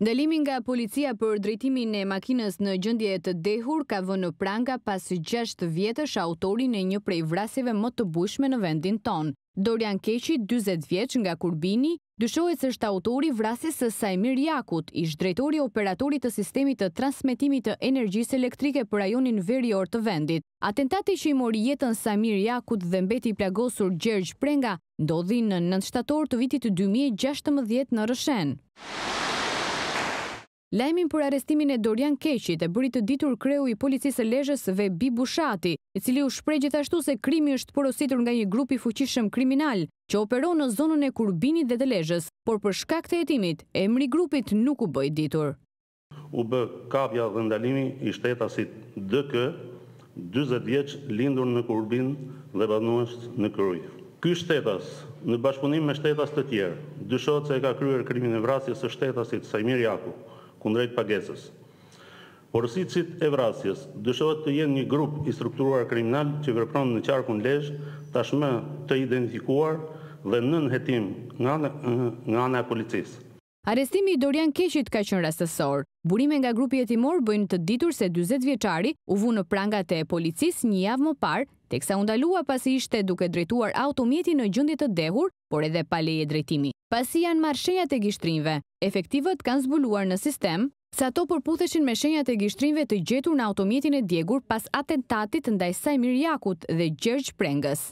Ndalimin nga policia për drejtimin e makinës në gjëndje të dehur ka vënë pranga pas 6 vjetës autorin e një prej vrasjeve më të bushme në vendin tonë. Dorian Keqi, 20 vjeç nga Kurbini, dyshohet se është autori vrasjes së Sajmir Jakut, ish drejtori operatorit të sistemit të transmetimit të energjisë elektrike për rajonin verior të vendit. Atentati që i mori jetën Saimir Jakut dhe mbeti plagosur Gjergj Prenga, ndodhi në 9 shtator të vitit 2016 në Rëshen. Lajmin për arestimin e Dorian Keqit e bëri të ditur kreu i policisë lejës ve Bibushati, i cili u shprej gjithashtu se krimi është porositur nga një grupi fuqishëm kriminal që operon në zonën e kurbinit dhe të lejës, por për shkak të jetimit, emri grupit nuk u bëjt ditur. U bë kapja dhe ndalimi i shtetasit DK, 20 vjeqë lindur në kurbin dhe banuasht në kërujë. Ky shtetas, në bashkëpunim me shtetas të tjerë, dyshot se e ka kryer krimin e vrasjes së shtetasit Sajmir Jaku, kundrejt pagesës. Porësicit e vrasjes dëshohet të jenë një grup i strukturuar kriminal që vërpron në qarkun lejsh, tashme të identifikuar dhe në hetim nga, nga nga policisë. Arestimi i Dorian Keshit ka qënë rastësor. Burime nga grupi e timor bëjnë të ditur se 20 vjeqari u vu në prangat e policis një javë më parë, teksa undalua pasi ishte duke drejtuar automjeti në gjëndit të dehur, por edhe paleje drejtimi. Pasi janë marsheja e gishtrinve, efektivët kanë zbuluar në sistem sa to përputheshin me shenjat e gishtrinve të gjetur në automjetin e djegur pas atentatit ndaj Sajmir Jakut dhe Gjergj Prengës.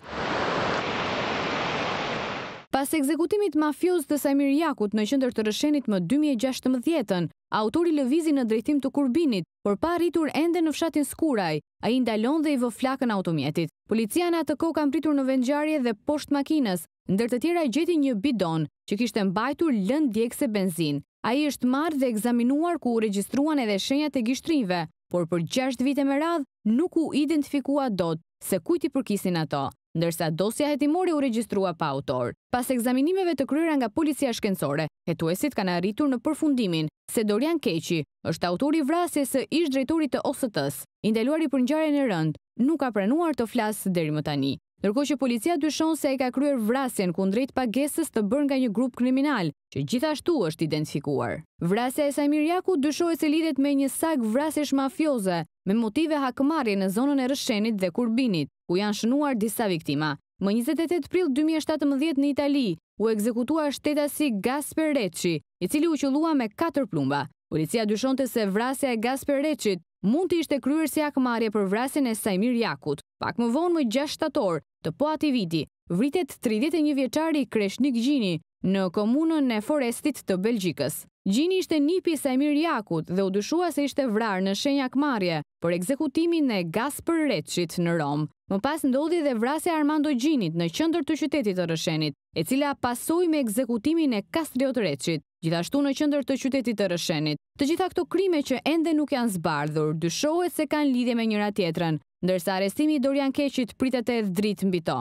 Pas ekzekutimit mafios të Samir Jakut në qëndër të rëshenit më 2016-ën, autori lëvizi në drejtim të kurbinit, por pa rritur ende në fshatin Skuraj, a i ndalon dhe i vë flakën automjetit. Policia në atë ko kam pritur në vendjarje dhe posht makines, ndër të tjera i gjeti një bidon që kishtë mbajtur lënd se benzin. A i është marrë dhe examinuar ku u registruan edhe shenjat e gishtrinve, por për 6 vite me radhë nuk u identifikua dot se kujti përkisin ato ndërsa dosja hetimore u regjistrua pa autor. Pas ekzaminimeve të kryera nga policia shkencore, hetuesit kanë arritur në përfundimin se Dorian Keqi, është autori i vrasjes së ish-drejtorit të osëtës, Indeluari për ngjarjen e rënd, nuk ka pranuar të flasë deri më tani, ndërkohë që policia dyshon se ai ka kryer vrasjen kundrejt pagesës të bërë nga një grup kriminal që gjithashtu është identifikuar. Vrasja e Saimir Yakut dyshohet se lidhet me një sag vrasësh mafioze me motive hakëmarje në zonën e rëshenit dhe kurbinit, ku janë shënuar disa viktima. Më 28 pril 2017 në Itali, u ekzekutua si Gasper Reci, i cili u qëllua me 4 plumba. Policia dyshonte se vrasja e Gasper Recit mund të ishte kryer si hakëmarje për vrasjen e Sajmir Jakut. Pak më vonë më 6 shtator, të po ati viti, vritet 31 vjeçari Kreshnik Gjini në komunën e Forestit të Belgjikës. Gjini ishte nipi sa e mirë jakut dhe u dyshua se ishte vrar në shenja këmarje për ekzekutimin e gas për reqit në Romë. Më pas ndodhi dhe vrase Armando Gjinit në qëndër të qytetit të rëshenit, e cila pasoj me ekzekutimin e kastriot reqit, gjithashtu në qëndër të qytetit të rëshenit. Të gjitha këto krime që ende nuk janë zbardhur, dyshohet se kanë lidhje me njëra tjetërën, ndërsa arestimi Dorian Keqit pritët e mbi mbito.